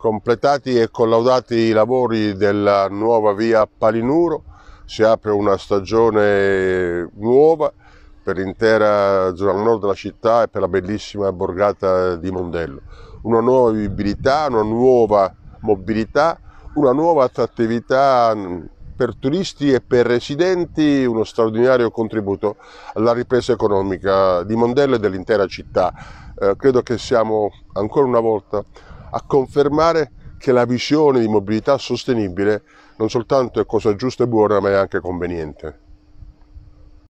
Completati e collaudati i lavori della nuova via Palinuro, si apre una stagione nuova per l'intera zona nord della città e per la bellissima borgata di Mondello. Una nuova vivibilità, una nuova mobilità, una nuova attrattività mm, per turisti e per residenti uno straordinario contributo alla ripresa economica di Mondello e dell'intera città. Eh, credo che siamo ancora una volta a confermare che la visione di mobilità sostenibile non soltanto è cosa giusta e buona, ma è anche conveniente.